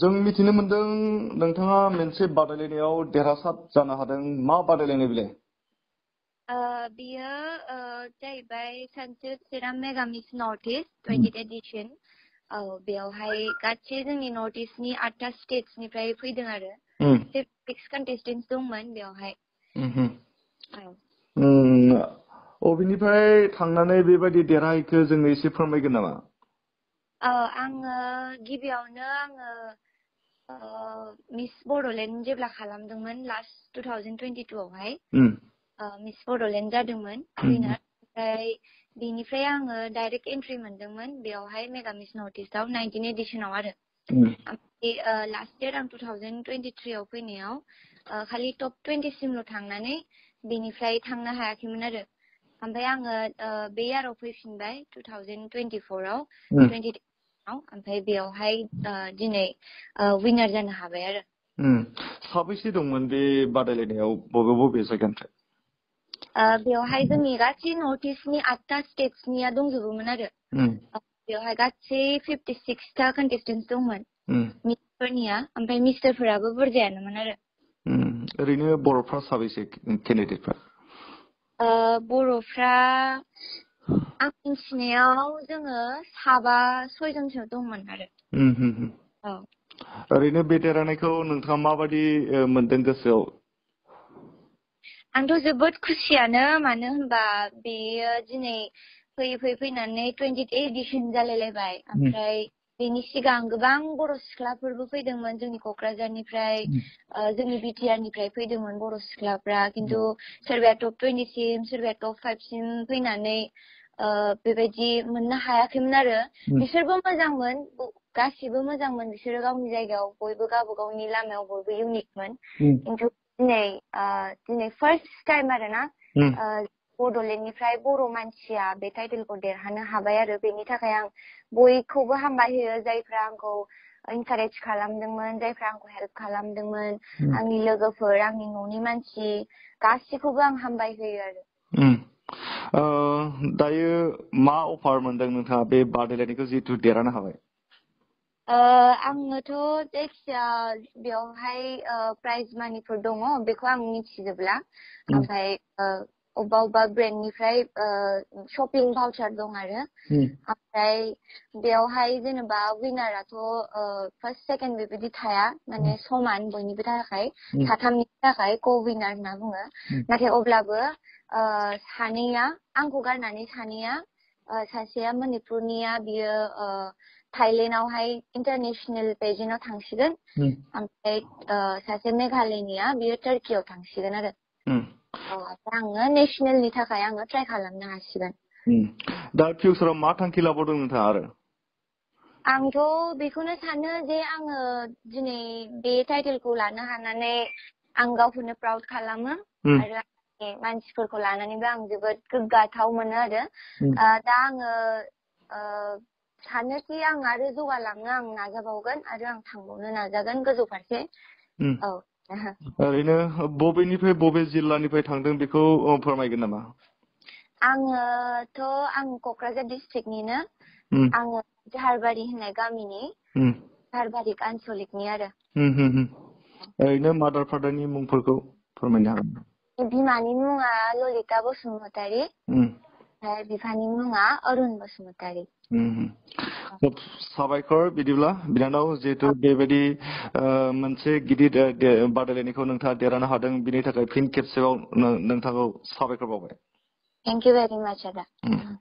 जों मिथिनो मोन्दों नोंथाङा मोनसे बादायलायनायाव देरहासार जानो हादों मा बादायलायनाय बेलाय बियो जाहैबाय सानसे चिरां mega miss north east twentieth edition बेयावहाय गासै जोंनि नर्थ इस्टनि आठथा स्टेट्सनिफ्राय फैदों आरो सिक्स कन्टेस्टेन्ट दंमोन बेयावहाय अबेनिफ्राय थांनानै बेबायदि देरहाहैखो जोंनो एसे फोरमायगोन नामा ờ anh गिबियावनो आङो मिस बड'लेण्ड जेब्ला खालामदोंमोन लास्ट टु थावजेन्ड टुवेन्टि टुआवहाय मिस बड'लेण्ड जादोंमोन उइनार ओमफ्राय बेनिफ्राय आङो डाइरेक्ट एन्ट्रि मोनदोंमोन बेयावहाय मेगा मिस नर्थ इस्टआव नाइनटिन एडिसनाव आरो ओमफ्राय लास्ट इयार आं टु थावजेन्ड टुवेन्टि थ्रिआव फैनायाव खालि टप टुवेन्टिसिमल' थांनानै बेनिफ्राय थांनो हायाखैमोन आरो ओमफ्राय आङो बे इयाराव फैफिनबाय टु थावजेन्ड टुवेन्टि फराव टुवेन्टि ओमफ्राय बेयावहाय दिनै विनार जानो हाबाय आरो साबैसे दंमोन बे बादायलायनायाव बबे बबे जायगानिफ्राय बेवहाय जोंनि गासै नर्थ इस्टनि आठथा स्टेट्सनिया दंजोबोमोन आरो बेवहाय गासै फिफ्टि सिक्सथा कन्टेस्टेन्ट दंमोन मिस्टारनिया ओमफ्राय मिस्टारफोराबो बुरजायानोमोन आरो ओरैनो बर'फ्रा साबैसे केन्डिडेटफ्रा बर'फ्रा आं मिथिनायाव जोङो साबा सयजनसो दंमोन आरो औ ओरैनो बे देरहानायखौ नोंथाङा माबायदि मोनदों गोसोआव आंथ' जोबोद खुसियानो मानो होनबा बेयो दिनै फैयै फैयै फैनानै टुवेन्टि एडिसन जालायलायबाय ओमफ्राय बेनि सिगां गोबां बर' सिख्लाफोरबो फैदोंमोन जोंनि क'क्राझारनिफ्राय जोंनि बिटिआरनिफ्राय फैदोंमोन बर' सिख्लाफ्रा खिन्थु सोरबाया टप टुवेन्टिसिम सोरबाया टप फाइभसिम फैनानै बेबायदि मोननो हायाखैमोन आरो बिसोरबो मोजांमोन गासिबो मोजांमोन बिसोरो गावनि जायगायाव बयबो गावबा गावनि लामायाव बयबो इउनिकमोन खिन्थु दिनै दिनै फार्स्ट टाइम आरो ना बड'लेण्डनिफ्राय बर' मानसिया बे टाइटेलखौ देरहानो हाबाय आरो बेनि थाखाय आं बयखौबो हामबाय होयो जायफ्रा आंखौ इनकारेज खालामदोंमोन जायफ्रा आंखौ हेल्प खालामदोंमोन आंनि लोगोफोर आंनि न'नि मानसि गासिखौबो आं हामबाय होयो आरो दायो मा अफार मोनदों नोंथाङा बे बादायलायनायखौ जिहेतु देरहानो हाबाय आंनोथ' जायखिया बेवहाय प्राइज मानिफोर दङ बेखौ आं मिथिजोबला ओमफ्राय अबा अबा ब्रेन्डनिफ्राय शपिं भाउचार दं आरो ओमफ्राय बेयावहाय जेनेबा विनाराथ' फार्स्ट सेकेन्ड बेबायदि थाया माने समान बयनिबो थाखाय साथामनि थाखाय क' विनार होनना बुङो नाथाय अब्लाबो सानैया आंखौ गारनानै सानैया सासेया मणिपुरनिया बियो थाइलेण्डआवहाय इन्टारनेसनेल पेजेन्टाव थांसिगोन ओमफ्राय सासे मेघालयनिया बियो टार्कियाव थांसिगोन आरो आङो नेसनेलनि थाखाय आङो ट्राइ खालामनो हासिगोन दा फिउचाराव मा थांखि लाबावदों नोंथाङा आरो आंथ' बेखौनो सानो जे आङो दिनै बे टाइटेलखौ लानो हानानै आं गावखौनो प्राउड खालामो आरो आंनि मानसिफोरखौ लानानैबो आं जोबोद गोग्गाथाव मोनो आरो दा आङो सानोखि आं आरो जौगालांनो आं नाजाबावगोन आरो आं थांबावनो नाजागोन गोजौ फारसे औ ओरैनो बबेनिफ्राय बबे जिल्लानिफ्राय थांदों बेखौ फोरमायगोन नामा आङोथ' आं क'क्राझार डिस्ट्रिक्टनिनो आङो जाहारबारि होननाय गामिनि जाहारबारि आनसलिकनि आरो ओरैनो मादार फादारनि मुंफोरखौ फोरमायनो हागोन बिमानि मुङा ललिता बसुमतारी বিভানী মুঙা অৰুণ বসুমতাৰী साबायखर बिदिब्ला बिनानाव जिहेतु बेबायदि मोनसे गिदिर बादायलायनायखौ नोंथाङा देरहानो हादों बिनि थाखाय फिन खेबसेबाव नोंथांखौ साबायखर बावबाय थेंक इउ भेरि माच आदा